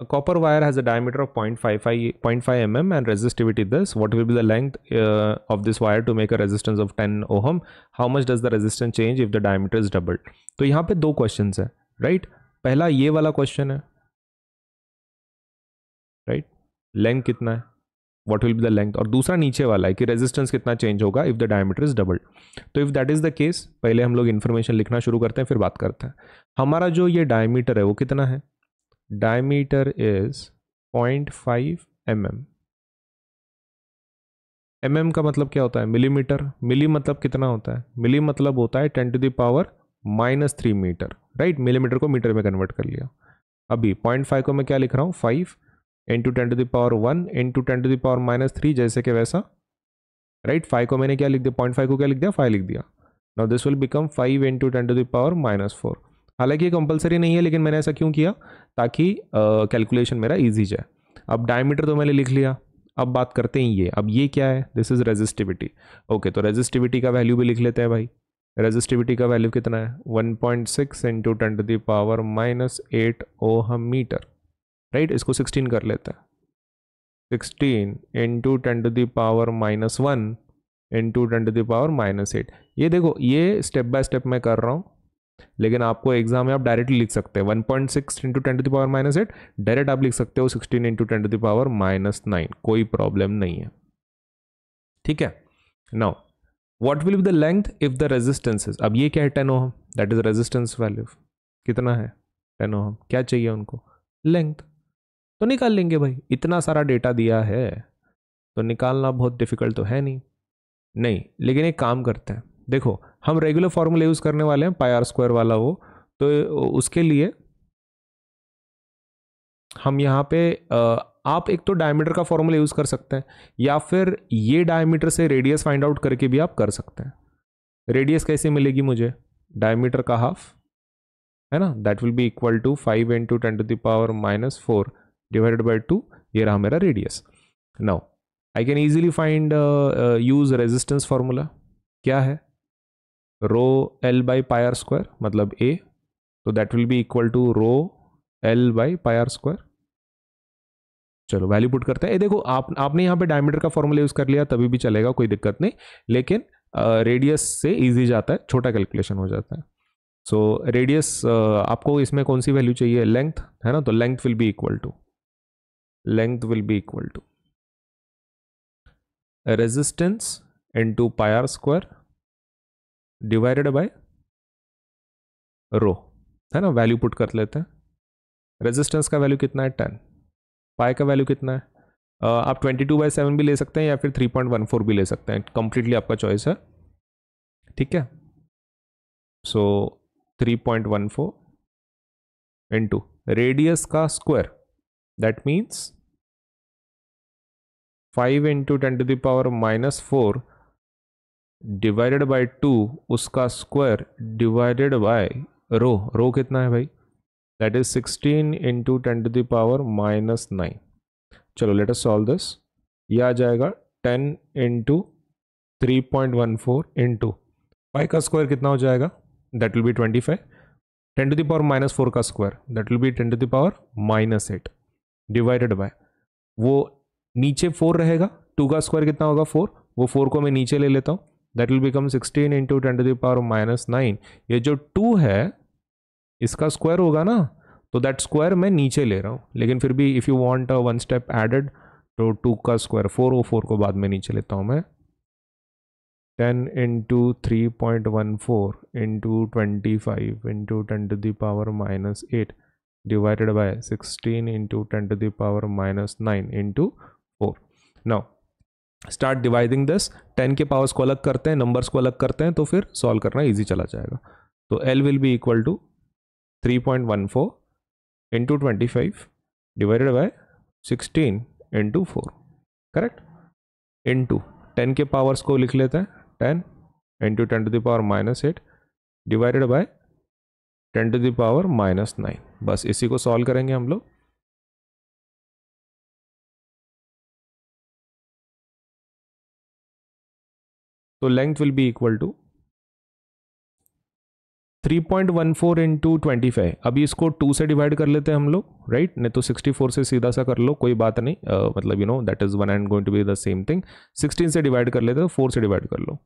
A copper wire has a diameter of 0.55, 0.5 mm and resistivity this. What will be the length uh, of this wire to make a resistance of 10 ohm? How much does the resistance change if the diameter is doubled? so yahan pe do questions hai right pehla ye wala question hai right length kitna hai what will be the length aur dusra niche wala hai ki resistance kitna change hoga if the diameter is doubled so if that is the case pehle hum log information likhna shuru karte hain fir baat karte hain hamara jo ye diameter hai wo kitna hai है diameter is 0.5 mm mm का मतलब क्या होता है millimetre मिली मतलब कितना होता है मिली मतलब होता है ten to the power minus three metre right millimetre को मीटर में कन्वर्ट कर लिया अभी पॉइंट फाइव को मैं क्या लिख रहा हूँ five into ten to the power one into ten to the power minus three जैसे कि वैसा राइट फाइव को मैंने क्या लिख दिया पॉइंट फाइव को क्या लिख दिया फाइव लिख दिया now this will become five into ten to the power minus four हालांकि ये कंपलसरी नहीं है लेकिन मैंने ऐसा क्यों किया ताकि कैलकुलेशन मेरा ईजी जाए अब डायमीटर तो मैंने लिख लिया अब बात करते हैं ये अब ये क्या है दिस इज़ रेजिस्टिविटी ओके तो रेजिस्टिविटी का वैल्यू भी लिख लेते हैं भाई रेजिस्टिविटी का वैल्यू कितना है 1.6 point six into ten to the power minus eight ohm metre right इसको 16 कर लेते हैं 16 into ten to the power minus one into ten to the power minus eight ये देखो ये स्टेप बाय स्टेप मैं कर रहा हूँ लेकिन आपको एग्जाम में आप डायरेक्टली लिख सकते हैं one point six into ten to the power minus eight direct आप लिख सकते हो sixteen into ten to the power minus nine कोई प्रॉब्लम नहीं है ठीक है now what will be the length if the resistance अब ये क्या है ten ohm that is resistance value कितना है टेन ओहम क्या चाहिए उनको लेंथ तो निकाल लेंगे भाई इतना सारा डेटा दिया है तो निकालना बहुत डिफिकल्ट तो है नहीं नहीं लेकिन एक काम करते हैं देखो हम रेगुलर फार्मूला यूज़ करने वाले हैं पाई आर स्क्वायर वाला वो तो उसके लिए हम यहाँ पे आप एक तो डायमीटर का फॉर्मूला यूज़ कर सकते हैं या फिर ये डायमीटर से रेडियस फाइंड आउट करके भी आप कर सकते हैं रेडियस कैसे मिलेगी मुझे डायमीटर का हाफ है ना that will be equal to five into ten to the power minus four divided by two ये रहा मेरा radius now I can easily find use resistance formula क्या है rho L by pi r square मतलब A तो that will be equal to rho L by pi r square चलो value put करते हैं ये देखो आप आपने यहाँ पे डायमीटर का फॉर्मूला यूज़ कर लिया तभी भी चलेगा कोई दिक्कत नहीं लेकिन रेडियस uh, से इजी जाता है छोटा कैलकुलेशन हो जाता है सो so, रेडियस uh, आपको इसमें कौन सी वैल्यू चाहिए लेंथ है ना तो length will be equal to length will be equal to resistance into pi r square divided by rho है ना वैल्यू पुट कर लेते हैं रेजिस्टेंस का वैल्यू कितना है टेन पाई का वैल्यू कितना है uh, आप ट्वेंटी टू बाई सेवन भी ले सकते हैं या फिर थ्री पॉइंट वन फोर भी ले सकते हैं कंप्लीटली आपका चॉइस है ठीक है so three point one four into radius का square that means five into ten to the power minus four divided by two उसका square divided by rho rho कितना है भाई that is sixteen into ten to the power minus nine चलो let us solve this ये आ जाएगा ten into three point one four into five का square कितना हो जाएगा that will be twenty five ten to the power minus four का square that will be ten to the power minus eight divided by वो नीचे फोर रहेगा to का square कितना होगा फोर वो फोर को मैं नीचे ले लेता हूँ that will become 16 into ten to the power minus nine ये जो टू है इसका स्क्वायर होगा ना तो दैट स्क्वायर मैं नीचे ले रहा हूँ लेकिन फिर भी if you want one step added तो टू का स्क्वायर फोर ओ फोर को बाद में नीचे लेता हूँ मैं ten into three point one four into twenty five into ten to the power minus eight divided by sixteen into ten to the power minus nine into four now start dividing this ten के powers को अलग करते हैं numbers को अलग करते हैं तो फिर सॉल्व करना ईजी चला जाएगा तो L will be equal to three point one four into twenty five divided by sixteen into four correct into ten के पावर्स को लिख लेते हैं ten into ten to the power minus eight divided by ten to the power minus nine बस इसी को solve करेंगे हम लोग so तो length will be equal to 3.14 into twenty अभी इसको 2 से डिवाइड कर लेते हैं हम लोग राइट नहीं तो 64 से सीधा सा कर लो कोई बात नहीं uh, मतलब you know that is one and going to be the same thing 16 से डिवाइड कर लेते हैं तो 4 से डिवाइड कर लो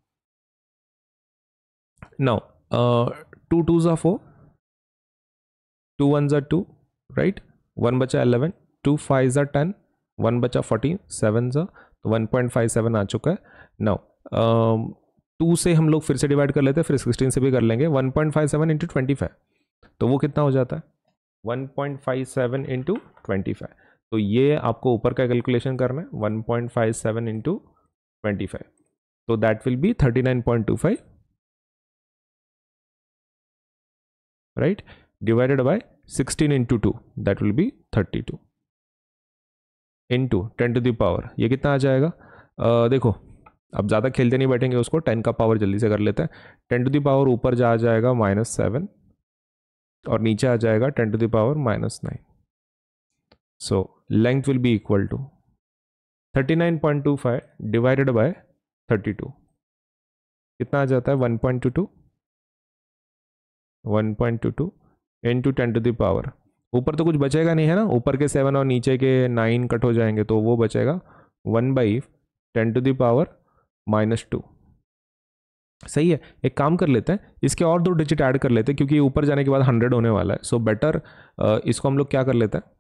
नाउ टू टू ज़ा फोर टू वन ज़ा टू राइट वन बचा एलेवन टू फाइव ज़ा टेन वन बचा फोर्टीन सेवन ज़ा तो वन पॉइंट फाइव सेवन आ चुका है नाउ टू से हम लोग फिर से डिवाइड कर लेते हैं फिर सिक्सटीन से भी कर लेंगे one point five seven into twenty five तो वो कितना हो जाता है one point five seven into twenty five तो ये आपको ऊपर का कैलकुलेशन करना है one point five seven into twenty five तो that will be thirty nine point two five right divided sixteen into two that will be thirty two into 10 ten to the power ये कितना आ जाएगा uh, देखो अब ज़्यादा खेलते नहीं बैठेंगे उसको टेन का पावर जल्दी से कर लेते हैं टेन टू दी पावर ऊपर जा जाएगा माइनस सेवन और नीचे आ जाएगा ten to the power minus nine so length will be equal to thirty nine point two five divided by thirty two कितना आ जाता है one point two two one point two two into ten to the power ऊपर तो कुछ बचेगा नहीं है ना ऊपर के सेवन और नीचे के नाइन कट हो जाएंगे तो वो बचेगा one by ten to the power minus two सही है एक काम कर लेते हैं इसके और दो डिजिट ऐड कर लेते हैं क्योंकि ऊपर जाने के बाद हंड्रेड होने वाला है सो so बेटर uh, इसको हम लोग क्या कर लेते हैं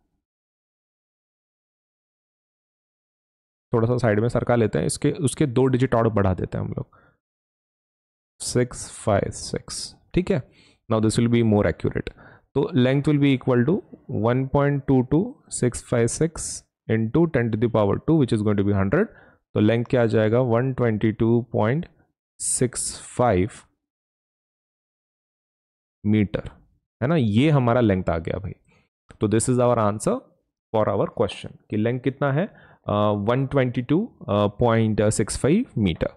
थोड़ा सा साइड में सरका लेते हैं इसके उसके दो डिजिट और बढ़ा देते हैं हम लोग सिक्स फाइव सिक्स ठीक है now this will be more accurate तो length will be equal to one point two two six five six into ten to the power two which is going to be hundred तो length क्या आ जाएगा 122.65 metre है ना ये हमारा length आ गया भाई तो this is our answer for our question कि लेंथ कितना है one twenty two point six five meter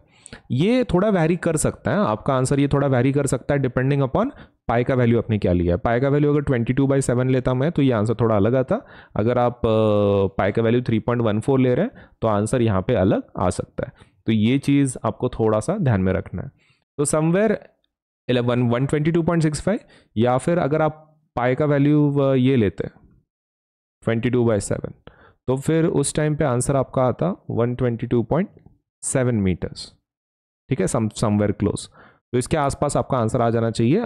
ये थोड़ा वैरी कर सकता है आपका आंसर ये थोड़ा वैरी कर सकता है डिपेंडिंग अपॉन पाई का वैल्यू आपने क्या लिया है पाई का वैल्यू अगर ट्वेंटी टू बाई सेवन लेता मैं तो ये आंसर थोड़ा अलग आता अगर आप पाई का value three point one four ले रहे हैं तो आंसर यहाँ पे अलग आ सकता है तो ये चीज़ आपको थोड़ा सा ध्यान में रखना है तो somewhere one one twenty two point six five या फिर अगर आप पाई का वैल्यू ये लेते हैं ट्वेंटी टू बाई सेवन तो फिर उस टाइम पे आंसर आपका आता one twenty two point seven meters ठीक है सम समवेयर क्लोज तो इसके आसपास आपका आंसर आ जाना चाहिए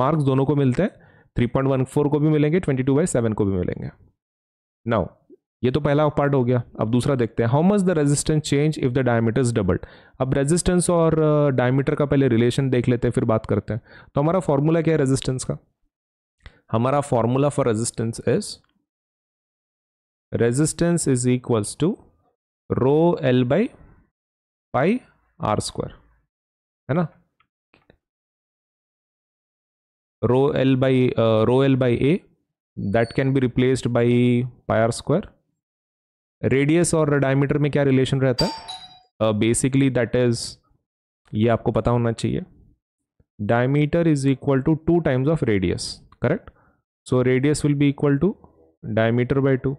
मार्क्स दोनों को मिलते हैं थ्री पॉइंट वन फोर को भी मिलेंगे ट्वेंटी टू बाई सेवन को भी मिलेंगे नाउ ये तो पहला पार्ट हो गया अब दूसरा देखते हैं how much the resistance change if the diameter is doubled अब रेजिस्टेंस और डायमीटर का पहले रिलेशन देख लेते हैं फिर बात करते हैं तो हमारा फॉर्मूला क्या है रेजिस्टेंस का हमारा formula for resistance is resistance is equals to rho L by pi R square है ना rho L by uh, rho L by A that can be replaced by pi r square. Radius और diameter में क्या relation रहता है basically that is ये आपको पता होना चाहिए diameter is equal to two times of radius correct so radius will be equal to diameter by two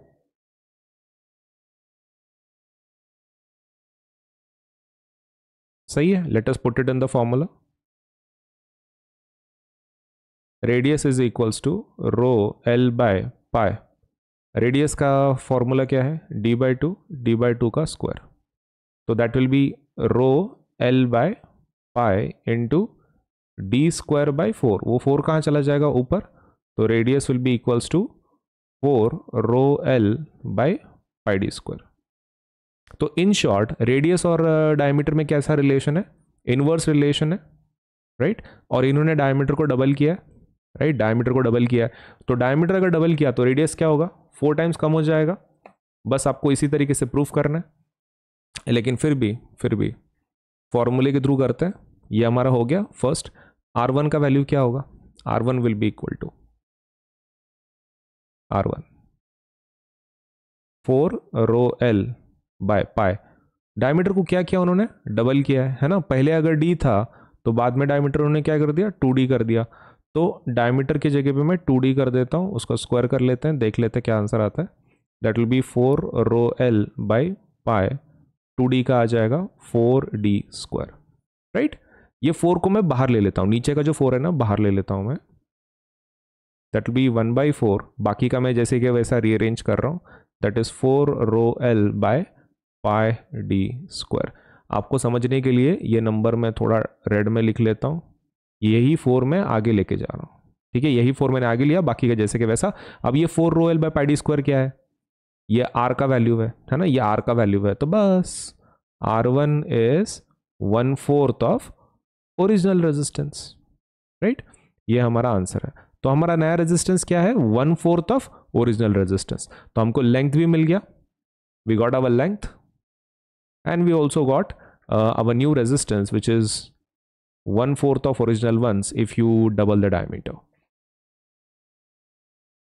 सही है let us put it in the formula radius is equals to rho L by pi radius का formula क्या है D by two D by two का square तो that will be rho L by pi into D square by four वो four कहाँ चला जाएगा ऊपर तो radius will be equals to four rho L by pi D square तो in short radius और डायमीटर uh, में कैसा रिलेशन है इनवर्स रिलेशन है राइट right? और इन्होंने डायमीटर को डबल किया राइट डायमीटर को डबल किया है तो डायमीटर अगर डबल किया तो रेडियस क्या होगा फोर टाइम्स कम हो जाएगा बस आपको इसी तरीके से प्रूफ करना है लेकिन फिर भी फिर भी फॉर्मूले के थ्रू करते हैं ये हमारा हो गया फर्स्ट आर वन का वैल्यू क्या होगा R one will be equal to R one four rho L by pi diameter को क्या किया उन्होंने डबल किया है है ना पहले अगर डी था तो बाद में डायमीटर उन्होंने क्या कर दिया टू डी कर दिया तो डायमीटर की जगह पे मैं टू डी कर देता हूँ उसका स्क्वायर कर लेते हैं देख लेते हैं क्या आंसर आता है that will be four rho L by pi two D का आ जाएगा फोर डी स्क्वायर राइट ये फोर को मैं बाहर ले लेता हूँ नीचे का जो फोर है ना बाहर ले लेता हूँ मैं that will be one by four बाकी का मैं जैसे कि वैसा रीअरेंज कर रहा हूँ that is four rho L by pi D square आपको समझने के लिए ये नंबर मैं थोड़ा रेड में लिख लेता हूँ यही फोर मैं आगे लेके जा रहा हूँ ठीक है यही फोर मैंने आगे लिया बाकी का जैसे कि वैसा अब ये four rho L by by square क्या है ये आर का वैल्यू है है ना ये आर का वैल्यू है तो बस R one is one fourth of original resistance right ये हमारा आंसर है तो हमारा नया रेजिस्टेंस क्या है one fourth of original resistance तो हमको लेंथ भी मिल गया we got our length and we also got our new resistance which is one fourth of original ones if you double the diameter